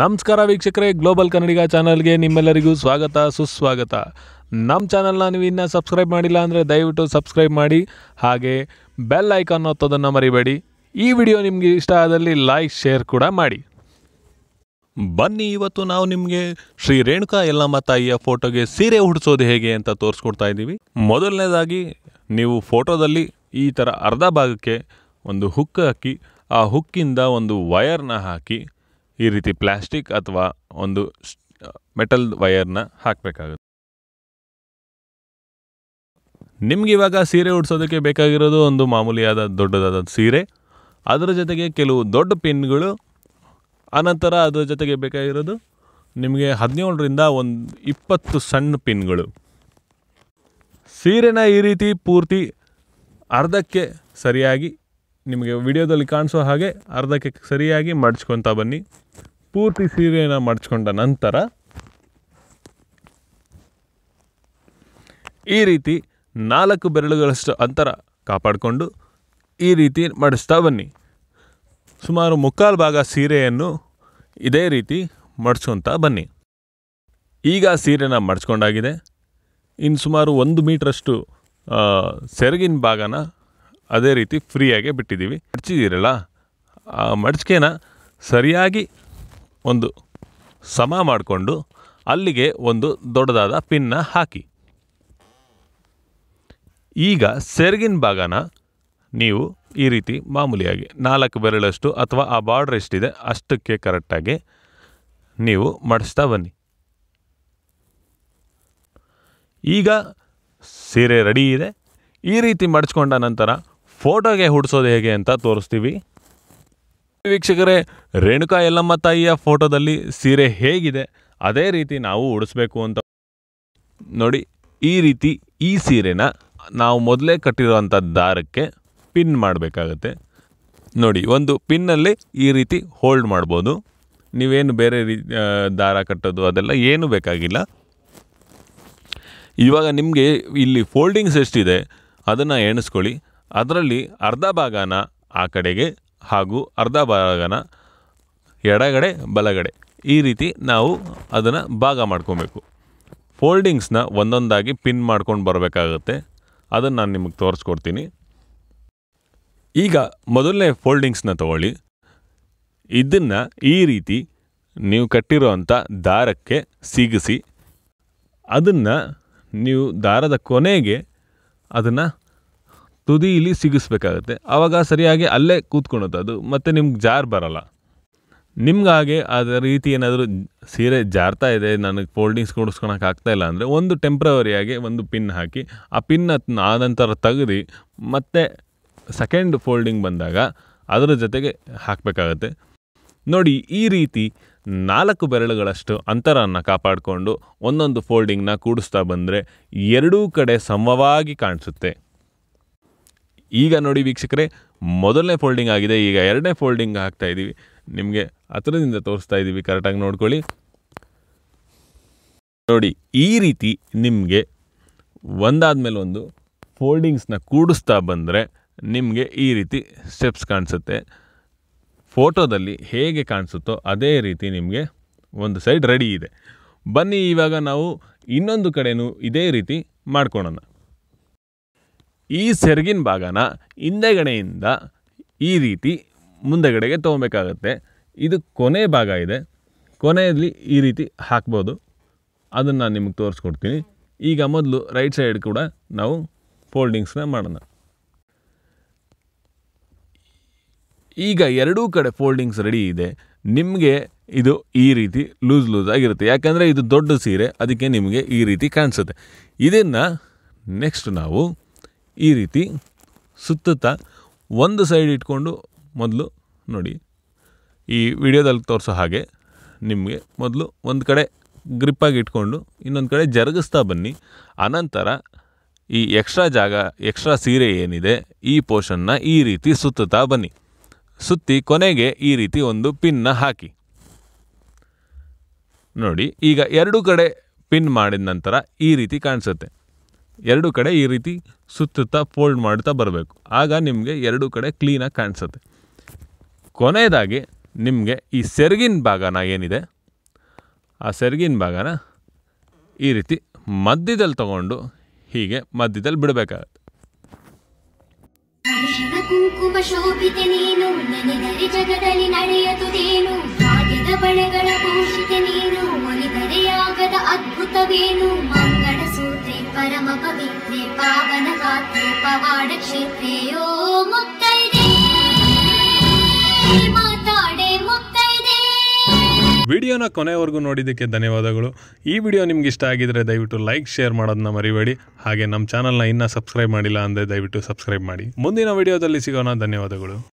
ನಮಸ್ಕಾರ ವೀಕ್ಷಕರೇ ಗ್ಲೋಬಲ್ ಕನ್ನಡಿಗ ಚಾನಲ್ಗೆ ನಿಮ್ಮೆಲ್ಲರಿಗೂ ಸ್ವಾಗತ ಸುಸ್ವಾಗತ ನಮ್ಮ ಚಾನಲ್ನ ನೀವು ಇನ್ನೂ ಸಬ್ಸ್ಕ್ರೈಬ್ ಮಾಡಿಲ್ಲ ಅಂದರೆ ದಯವಿಟ್ಟು ಸಬ್ಸ್ಕ್ರೈಬ್ ಮಾಡಿ ಹಾಗೆ ಬೆಲ್ ಐಕಾನ್ ಒತ್ತೋದನ್ನು ಮರಿಬೇಡಿ ಈ ವಿಡಿಯೋ ನಿಮಗೆ ಇಷ್ಟ ಆದಲ್ಲಿ ಲೈಕ್ ಶೇರ್ ಕೂಡ ಮಾಡಿ ಬನ್ನಿ ಇವತ್ತು ನಾವು ನಿಮಗೆ ಶ್ರೀ ರೇಣುಕಾ ಯಲ್ಲಮ್ಮ ತಾಯಿಯ ಫೋಟೋಗೆ ಸೀರೆ ಹುಡಿಸೋದು ಹೇಗೆ ಅಂತ ತೋರಿಸ್ಕೊಡ್ತಾ ಇದ್ದೀವಿ ಮೊದಲನೇದಾಗಿ ನೀವು ಫೋಟೋದಲ್ಲಿ ಈ ಥರ ಅರ್ಧ ಭಾಗಕ್ಕೆ ಒಂದು ಹುಕ್ ಹಾಕಿ ಆ ಹುಕ್ಕಿಂದ ಒಂದು ವಯರ್ನ ಹಾಕಿ ಈ ರೀತಿ ಪ್ಲ್ಯಾಸ್ಟಿಕ್ ಅಥವಾ ಒಂದು ಮೆಟಲ್ ವಯರ್ನ ಹಾಕಬೇಕಾಗುತ್ತೆ ನಿಮ್ಗೆ ಸೀರೆ ಉಡ್ಸೋದಕ್ಕೆ ಬೇಕಾಗಿರೋದು ಒಂದು ಮಾಮೂಲಿಯಾದ ದೊಡ್ಡದಾದ ಸೀರೆ ಅದರ ಜೊತೆಗೆ ಕೆಲವು ದೊಡ್ಡ ಪಿನ್ಗಳು ಅನಂತರ ಅದರ ಜೊತೆಗೆ ಬೇಕಾಗಿರೋದು ನಿಮಗೆ ಹದಿನೇಳರಿಂದ ಒಂದು ಇಪ್ಪತ್ತು ಸಣ್ಣ ಪಿನ್ಗಳು ಸೀರೆನ ಈ ರೀತಿ ಪೂರ್ತಿ ಅರ್ಧಕ್ಕೆ ಸರಿಯಾಗಿ ನಿಮಗೆ ವಿಡಿಯೋದಲ್ಲಿ ಕಾಣಿಸೋ ಹಾಗೆ ಅರ್ಧಕ್ಕೆ ಸರಿಯಾಗಿ ಮಡ್ಚ್ಕೊತಾ ಬನ್ನಿ ಪೂರ್ತಿ ಸೀರೆಯನ್ನು ಮಡ್ಚ್ಕೊಂಡ ನಂತರ ಈ ರೀತಿ ನಾಲ್ಕು ಬೆರಳುಗಳಷ್ಟು ಅಂತರ ಕಾಪಾಡಿಕೊಂಡು ಈ ರೀತಿ ಮಡಿಸ್ತಾ ಬನ್ನಿ ಸುಮಾರು ಮುಕ್ಕಾಲು ಭಾಗ ಸೀರೆಯನ್ನು ಇದೇ ರೀತಿ ಮಡ್ಸ್ಕೊತಾ ಬನ್ನಿ ಈಗ ಸೀರೆನ ಮಡಿಸ್ಕೊಂಡಾಗಿದೆ ಇನ್ನು ಸುಮಾರು ಒಂದು ಮೀಟ್ರಷ್ಟು ಸೆರಗಿನ ಭಾಗನ ಅದೇ ರೀತಿ ಫ್ರೀಯಾಗೆ ಬಿಟ್ಟಿದ್ದೀವಿ ಮಡಚಿದ್ದೀರಲ್ಲ ಆ ಮಡಚಿಕೆನ ಸರಿಯಾಗಿ ಒಂದು ಸಮ ಮಾಡಿಕೊಂಡು ಅಲ್ಲಿಗೆ ಒಂದು ದೊಡ್ಡದಾದ ಪಿನ್ನ ಹಾಕಿ ಈಗ ಸೆರಗಿನ ಭಾಗನ ನೀವು ಈ ರೀತಿ ಮಾಮೂಲಿಯಾಗಿ ನಾಲ್ಕು ಬೆರಳಷ್ಟು ಅಥವಾ ಆ ಬಾರ್ಡ್ರ್ ಎಷ್ಟಿದೆ ಅಷ್ಟಕ್ಕೆ ಕರೆಕ್ಟಾಗಿ ನೀವು ಮಡಿಸ್ತಾ ಬನ್ನಿ ಈಗ ಸೀರೆ ರೆಡಿ ಇದೆ ಈ ರೀತಿ ಮಡಚ್ಕೊಂಡ ನಂತರ ಫೋಟೋಗೆ ಹುಡ್ಸೋದು ಹೇಗೆ ಅಂತ ತೋರಿಸ್ತೀವಿ ವೀಕ್ಷಕರೇ ರೇಣುಕಾ ಯಲ್ಲಮ್ಮ ತಾಯಿಯ ಫೋಟೋದಲ್ಲಿ ಸೀರೆ ಹೇಗಿದೆ ಅದೇ ರೀತಿ ನಾವು ಉಡಿಸ್ಬೇಕು ಅಂತ ನೋಡಿ ಈ ರೀತಿ ಈ ಸೀರೆನ ನಾವು ಮೊದಲೇ ಕಟ್ಟಿರೋಂಥ ದಾರಕ್ಕೆ ಪಿನ್ ಮಾಡಬೇಕಾಗತ್ತೆ ನೋಡಿ ಒಂದು ಪಿನ್ನಲ್ಲಿ ಈ ರೀತಿ ಹೋಲ್ಡ್ ಮಾಡ್ಬೋದು ನೀವೇನು ಬೇರೆ ರೀ ದಾರ ಕಟ್ಟೋದು ಅದೆಲ್ಲ ಏನೂ ಬೇಕಾಗಿಲ್ಲ ಇವಾಗ ನಿಮಗೆ ಇಲ್ಲಿ ಫೋಲ್ಡಿಂಗ್ಸ್ ಎಷ್ಟಿದೆ ಅದನ್ನು ಎಣಿಸ್ಕೊಳ್ಳಿ ಅದರಲ್ಲಿ ಅರ್ಧ ಭಾಗನ ಆ ಕಡೆಗೆ ಹಾಗೂ ಅರ್ಧ ಭಾಗನ ಎಡಗಡೆ ಬಲಗಡೆ ಈ ರೀತಿ ನಾವು ಅದನ್ನು ಭಾಗ ಮಾಡ್ಕೊಬೇಕು ಫೋಲ್ಡಿಂಗ್ಸ್ನ ಒಂದೊಂದಾಗಿ ಪಿನ್ ಮಾಡ್ಕೊಂಡು ಬರಬೇಕಾಗುತ್ತೆ ಅದನ್ನು ನಾನು ನಿಮಗೆ ತೋರಿಸ್ಕೊಡ್ತೀನಿ ಈಗ ಮೊದಲನೇ ಫೋಲ್ಡಿಂಗ್ಸ್ನ ತಗೊಳ್ಳಿ ಇದನ್ನು ಈ ರೀತಿ ನೀವು ಕಟ್ಟಿರೋವಂಥ ದಾರಕ್ಕೆ ಸಿಗಿಸಿ ಅದನ್ನು ನೀವು ದಾರದ ಕೊನೆಗೆ ಅದನ್ನು ಇಲ್ಲಿ ಸಿಗಿಸ್ಬೇಕಾಗತ್ತೆ ಆವಾಗ ಸರಿಯಾಗಿ ಅಲ್ಲೇ ಕೂತ್ಕೊಳುತ್ತೆ ಅದು ಮತ್ತು ನಿಮ್ಗೆ ಜಾರ್ ಬರಲ್ಲ ನಿಮ್ಗಾಗೆ ಹಾಗೆ ರೀತಿ ಏನಾದರೂ ಸೀರೆ ಜಾರ್ತಾ ಇದೆ ನನಗೆ ಫೋಲ್ಡಿಂಗ್ಸ್ ಕೊಡಿಸ್ಕೊಳಕ್ಕೆ ಆಗ್ತಾ ಇಲ್ಲ ಅಂದರೆ ಒಂದು ಟೆಂಪ್ರವರಿಯಾಗಿ ಒಂದು ಪಿನ್ ಹಾಕಿ ಆ ಪಿನ್ ನಂತರ ತೆಗೆದು ಮತ್ತೆ ಸೆಕೆಂಡ್ ಫೋಲ್ಡಿಂಗ್ ಬಂದಾಗ ಅದರ ಜೊತೆಗೆ ಹಾಕಬೇಕಾಗತ್ತೆ ನೋಡಿ ಈ ರೀತಿ ನಾಲ್ಕು ಬೆರಳುಗಳಷ್ಟು ಅಂತರವನ್ನು ಕಾಪಾಡಿಕೊಂಡು ಒಂದೊಂದು ಫೋಲ್ಡಿಂಗ್ನ ಕೂಡಿಸ್ತಾ ಬಂದರೆ ಎರಡೂ ಕಡೆ ಸಮವಾಗಿ ಕಾಣಿಸುತ್ತೆ ಈಗ ನೋಡಿ ವೀಕ್ಷಕರೇ ಮೊದಲನೇ ಫೋಲ್ಡಿಂಗ್ ಆಗಿದೆ ಈಗ ಎರಡನೇ ಫೋಲ್ಡಿಂಗ್ ಹಾಕ್ತಾ ಇದ್ದೀವಿ ನಿಮಗೆ ಹತ್ತಿರದಿಂದ ತೋರಿಸ್ತಾ ಇದ್ದೀವಿ ಕರೆಕ್ಟಾಗಿ ನೋಡ್ಕೊಳ್ಳಿ ನೋಡಿ ಈ ರೀತಿ ನಿಮಗೆ ಒಂದಾದ ಮೇಲೆ ಒಂದು ಫೋಲ್ಡಿಂಗ್ಸ್ನ ಕೂಡಿಸ್ತಾ ಬಂದರೆ ನಿಮಗೆ ಈ ರೀತಿ ಸ್ಟೆಪ್ಸ್ ಕಾಣಿಸುತ್ತೆ ಫೋಟೋದಲ್ಲಿ ಹೇಗೆ ಕಾಣಿಸುತ್ತೋ ಅದೇ ರೀತಿ ನಿಮಗೆ ಒಂದು ಸೈಡ್ ರೆಡಿ ಇದೆ ಬನ್ನಿ ಇವಾಗ ನಾವು ಇನ್ನೊಂದು ಕಡೆಯೂ ಇದೇ ರೀತಿ ಮಾಡ್ಕೊಳೋಣ ಈ ಸೆರಗಿನ ಭಾಗನ ಹಿಂದೆಗಡೆಯಿಂದ ಈ ರೀತಿ ಮುಂದೆಗಡೆಗೆ ತೊಗೊಬೇಕಾಗತ್ತೆ ಇದು ಕೊನೆ ಭಾಗ ಇದೆ ಕೊನೆಯಲ್ಲಿ ಈ ರೀತಿ ಹಾಕ್ಬೋದು ಅದನ್ನು ನಾನು ನಿಮಗೆ ತೋರಿಸ್ಕೊಡ್ತೀನಿ ಈಗ ಮೊದಲು ರೈಟ್ ಸೈಡ್ ಕೂಡ ನಾವು ಫೋಲ್ಡಿಂಗ್ಸ್ನ ಮಾಡೋಣ ಈಗ ಎರಡೂ ಕಡೆ ಫೋಲ್ಡಿಂಗ್ಸ್ ರೆಡಿ ಇದೆ ನಿಮಗೆ ಇದು ಈ ರೀತಿ ಲೂಸ್ ಲೂಸ್ ಆಗಿರುತ್ತೆ ಯಾಕಂದರೆ ಇದು ದೊಡ್ಡ ಸೀರೆ ಅದಕ್ಕೆ ನಿಮಗೆ ಈ ರೀತಿ ಕಾಣಿಸುತ್ತೆ ಇದನ್ನು ನೆಕ್ಸ್ಟ್ ನಾವು ಈ ರೀತಿ ಸುತ್ತುತ್ತಾ ಒಂದು ಸೈಡ್ ಇಟ್ಕೊಂಡು ಮೊದಲು ನೋಡಿ ಈ ವಿಡಿಯೋದಲ್ಲಿ ತೋರಿಸೋ ಹಾಗೆ ನಿಮಗೆ ಮೊದಲು ಒಂದು ಕಡೆ ಗ್ರಿಪ್ಪಾಗಿ ಇಟ್ಕೊಂಡು ಇನ್ನೊಂದು ಕಡೆ ಜರುಗಿಸ್ತಾ ಬನ್ನಿ ಅನಂತರ ಈ ಎಕ್ಸ್ಟ್ರಾ ಜಾಗ ಎಕ್ಸ್ಟ್ರಾ ಸೀರೆ ಏನಿದೆ ಈ ಪೋರ್ಷನ್ನ ಈ ರೀತಿ ಸುತ್ತುತ್ತಾ ಬನ್ನಿ ಸುತ್ತಿ ಕೊನೆಗೆ ಈ ರೀತಿ ಒಂದು ಪಿನ್ನ ಹಾಕಿ ನೋಡಿ ಈಗ ಎರಡು ಕಡೆ ಪಿನ್ ಮಾಡಿದ ನಂತರ ಈ ರೀತಿ ಕಾಣಿಸುತ್ತೆ ಎರಡು ಕಡೆ ಈ ರೀತಿ ಸುತ್ತುತ್ತಾ ಫೋಲ್ಡ್ ಮಾಡ್ತಾ ಬರಬೇಕು ಆಗ ನಿಮಗೆ ಎರಡು ಕಡೆ ಕ್ಲೀನಾಗಿ ಕಾಣಿಸುತ್ತೆ ಕೊನೆಯದಾಗಿ ನಿಮಗೆ ಈ ಸೆರಗಿನ ಭಾಗನ ಏನಿದೆ ಆ ಸೆರಗಿನ ಭಾಗನ ಈ ರೀತಿ ಮಧ್ಯದಲ್ಲಿ ತಗೊಂಡು ಹೀಗೆ ಮಧ್ಯದಲ್ಲಿ ಬಿಡಬೇಕಾಗತ್ತೆ ಅದ್ಭುತವೇನು ವಿಡಿಯೋನ ಕೊನೆವರೆಗೂ ನೋಡಿದ್ದಕ್ಕೆ ಧನ್ಯವಾದಗಳು ಈ ವಿಡಿಯೋ ನಿಮ್ಗೆ ಇಷ್ಟ ಆಗಿದ್ರೆ ದಯವಿಟ್ಟು ಲೈಕ್ ಶೇರ್ ಮಾಡೋದನ್ನ ಮರಿಬೇಡಿ ಹಾಗೆ ನಮ್ಮ ಚಾನಲ್ನ ಇನ್ನೂ ಸಬ್ಸ್ಕ್ರೈಬ್ ಮಾಡಿಲ್ಲ ಅಂದರೆ ದಯವಿಟ್ಟು ಸಬ್ಸ್ಕ್ರೈಬ್ ಮಾಡಿ ಮುಂದಿನ ವಿಡಿಯೋದಲ್ಲಿ ಸಿಗೋಣ ಧನ್ಯವಾದಗಳು